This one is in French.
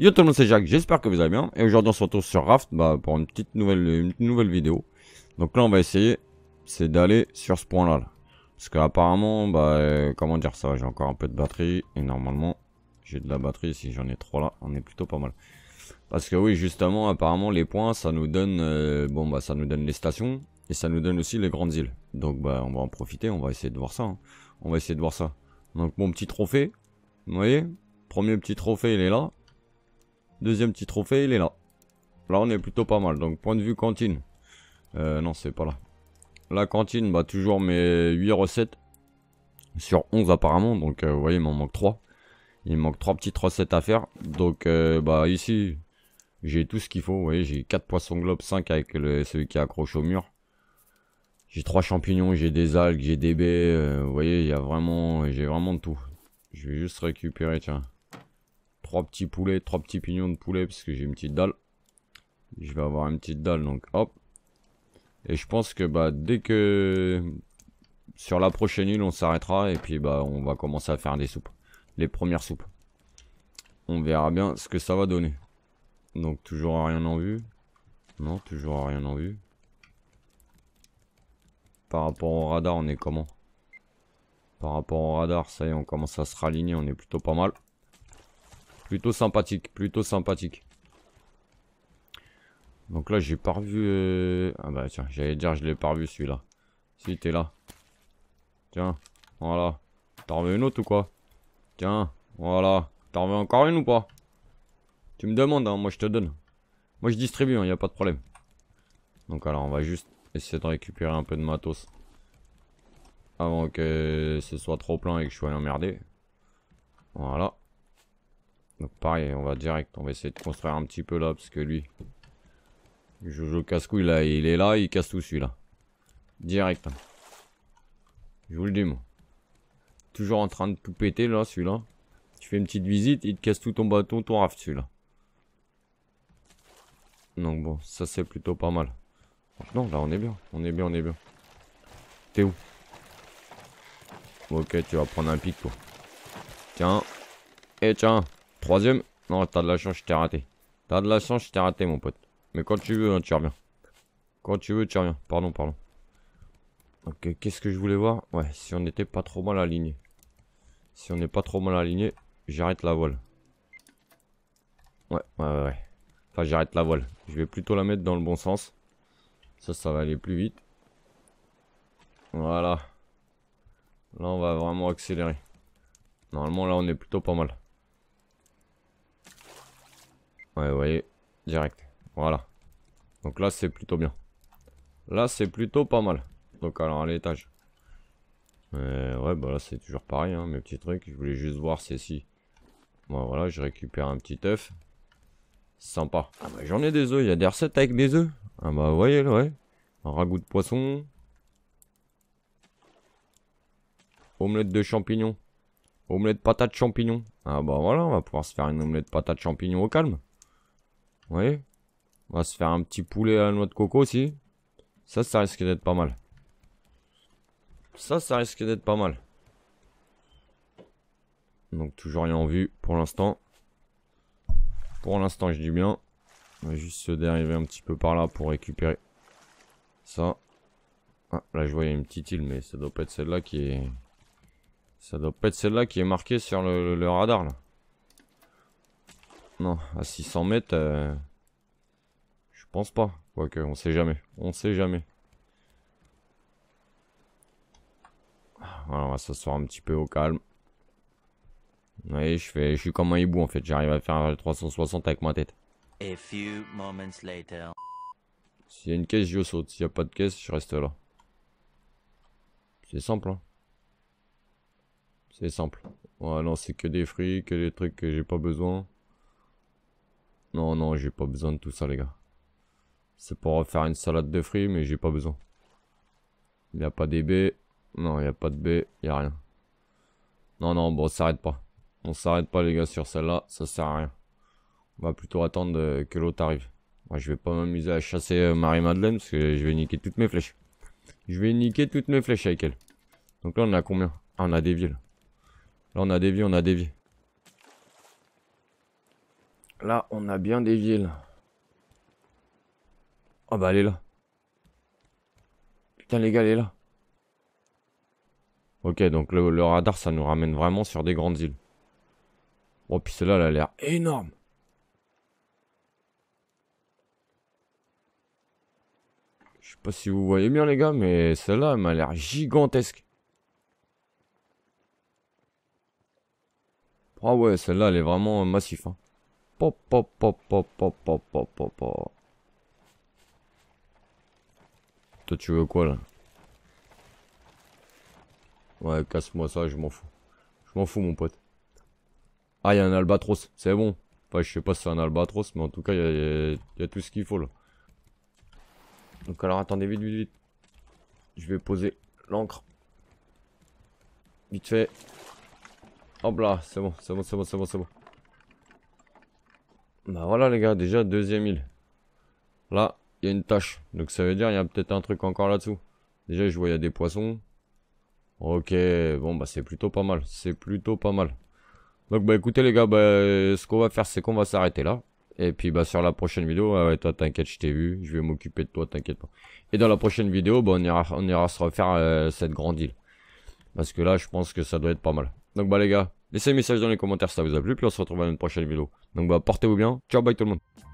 Yo tout le monde c'est Jacques, j'espère que vous allez bien et aujourd'hui on se retrouve sur Raft bah, pour une petite nouvelle, une nouvelle vidéo. Donc là on va essayer, c'est d'aller sur ce point là. Parce que apparemment, bah, euh, comment dire ça, j'ai encore un peu de batterie et normalement j'ai de la batterie si j'en ai trois là, on est plutôt pas mal. Parce que oui justement apparemment les points ça nous donne, euh, bon bah ça nous donne les stations et ça nous donne aussi les grandes îles. Donc bah on va en profiter, on va essayer de voir ça. Hein. On va essayer de voir ça. Donc mon petit trophée, vous voyez Premier petit trophée il est là. Deuxième petit trophée, il est là. Là, on est plutôt pas mal. Donc, point de vue cantine. Euh, non, c'est pas là. La cantine, bah, toujours mes 8 recettes. Sur 11 apparemment. Donc, euh, vous voyez, il m'en manque 3. Il me manque 3 petites recettes à faire. Donc, euh, bah, ici, j'ai tout ce qu'il faut. Vous voyez, j'ai 4 poissons globes, 5 avec celui qui accroche au mur. J'ai 3 champignons, j'ai des algues, j'ai des baies. vous voyez, il y a vraiment... J'ai vraiment de tout. Je vais juste récupérer, tiens. Trois petits poulets, trois petits pignons de poulet parce que j'ai une petite dalle. Je vais avoir une petite dalle donc hop. Et je pense que bah dès que sur la prochaine île on s'arrêtera et puis bah on va commencer à faire des soupes. Les premières soupes. On verra bien ce que ça va donner. Donc toujours rien en vue. Non, toujours rien en vue. Par rapport au radar, on est comment Par rapport au radar, ça y est, on commence à se raligner, on est plutôt pas mal. Plutôt sympathique, plutôt sympathique. Donc là, j'ai pas revu... Euh, ah bah tiens, j'allais dire, je l'ai pas revu celui-là. Si, t'es là. Tiens, voilà. T'en veux une autre ou quoi Tiens, voilà. T'en veux encore une ou pas Tu me demandes, hein, moi je te donne. Moi je distribue, il hein, n'y a pas de problème. Donc alors, on va juste essayer de récupérer un peu de matos. Avant que ce soit trop plein et que je sois emmerdé. Voilà. Donc pareil, on va direct, on va essayer de construire un petit peu là, parce que lui, Jojo casse-couille il est là, il casse tout celui-là. Direct. Je vous le dis, moi. Toujours en train de tout péter là, celui-là. Tu fais une petite visite, il te casse tout ton bâton, ton raft celui-là. Donc bon, ça c'est plutôt pas mal. Non, là on est bien, on est bien, on est bien. T'es où Ok, tu vas prendre un pic, toi. Tiens. Et eh, tiens. Troisième. Non, t'as de la chance, je t'ai raté. T'as de la chance, je t'ai raté, mon pote. Mais quand tu veux, hein, tu reviens. Quand tu veux, tu reviens. Pardon, pardon. Ok, qu'est-ce que je voulais voir Ouais, si on n'était pas trop mal aligné. Si on n'est pas trop mal aligné, j'arrête la voile. ouais, ouais. ouais. Enfin, j'arrête la voile. Je vais plutôt la mettre dans le bon sens. Ça, ça va aller plus vite. Voilà. Là, on va vraiment accélérer. Normalement, là, on est plutôt pas mal. Ouais, vous voyez, direct. Voilà. Donc là, c'est plutôt bien. Là, c'est plutôt pas mal. Donc alors, à l'étage. Euh, ouais, bah là, c'est toujours pareil, hein, mes petits trucs. Je voulais juste voir si si. Bon, voilà, je récupère un petit œuf. Sympa. Ah bah j'en ai des œufs, il y a des recettes avec des œufs. Ah bah vous voyez, ouais. Un ragoût de poisson. Omelette de champignons. Omelette patate champignons. Ah bah voilà, on va pouvoir se faire une omelette patate champignons au calme. Oui. On va se faire un petit poulet à noix de coco aussi. Ça, ça risque d'être pas mal. Ça, ça risque d'être pas mal. Donc toujours rien en vue pour l'instant. Pour l'instant, je dis bien. On va juste se dériver un petit peu par là pour récupérer ça. Ah, là, je voyais une petite île, mais ça doit pas être celle-là qui est... Ça doit pas être celle-là qui est marquée sur le, le radar, là. Non, à 600 mètres, euh, je pense pas. Quoique, on sait jamais. On sait jamais. Voilà, on va s'asseoir un petit peu au calme. Oui, je, fais, je suis comme un hibou en fait. J'arrive à faire 360 avec ma tête. S'il y a une caisse, je saute. S'il n'y a pas de caisse, je reste là. C'est simple. Hein. C'est simple. Voilà, c'est que des fruits, que des trucs que j'ai pas besoin. Non, non, j'ai pas besoin de tout ça, les gars. C'est pour faire une salade de fruits, mais j'ai pas besoin. Il n'y a pas des baies. Non, il n'y a pas de baies. Il n'y a rien. Non, non, bon, on s'arrête pas. On s'arrête pas, les gars, sur celle-là. Ça sert à rien. On va plutôt attendre euh, que l'autre arrive. Moi, je vais pas m'amuser à chasser euh, Marie-Madeleine parce que je vais niquer toutes mes flèches. Je vais niquer toutes mes flèches avec elle. Donc là, on a combien Ah, on a des là. Là, on a des vies, on a des vies. Là, on a bien des villes. Oh bah elle est là. Putain les gars, elle est là. Ok, donc le, radar, ça nous ramène vraiment sur des grandes îles. Oh, puis celle-là, elle a l'air énorme. Je sais pas si vous voyez bien les gars, mais celle-là, elle m'a l'air gigantesque. Ah ouais, celle-là, elle est vraiment massive, Hein. Toi, tu veux quoi, là Ouais, casse-moi ça, je m'en fous. Je m'en fous, mon pote. Ah, il y a un albatros, c'est bon. Enfin, je sais pas si c'est un albatros, mais en tout cas, il y, a tout ce qu'il faut, là. Donc alors, attendez, vite, vite, vite. Je vais poser l'encre. Vite fait. Hop là, c'est bon, c'est bon, c'est bon, c'est bon, c'est bon. Bah voilà les gars, déjà deuxième île. Là, il y a une tâche. Donc ça veut dire il y a peut-être un truc encore là-dessous. Déjà, je vois il y a des poissons. Ok, bon bah c'est plutôt pas mal. C'est plutôt pas mal. Donc bah écoutez les gars, bah, ce qu'on va faire c'est qu'on va s'arrêter là. Et puis bah sur la prochaine vidéo, ah toi t'inquiète, je t'ai vu, je vais m'occuper de toi, t'inquiète pas. Et dans la prochaine vidéo, bah, on, ira, on ira se refaire euh, cette grande île. Parce que là, je pense que ça doit être pas mal. Donc bah les gars, Laissez un message dans les commentaires si ça vous a plu. Puis on se retrouve à une prochaine vidéo. Donc bah portez-vous bien. Ciao bye tout le monde.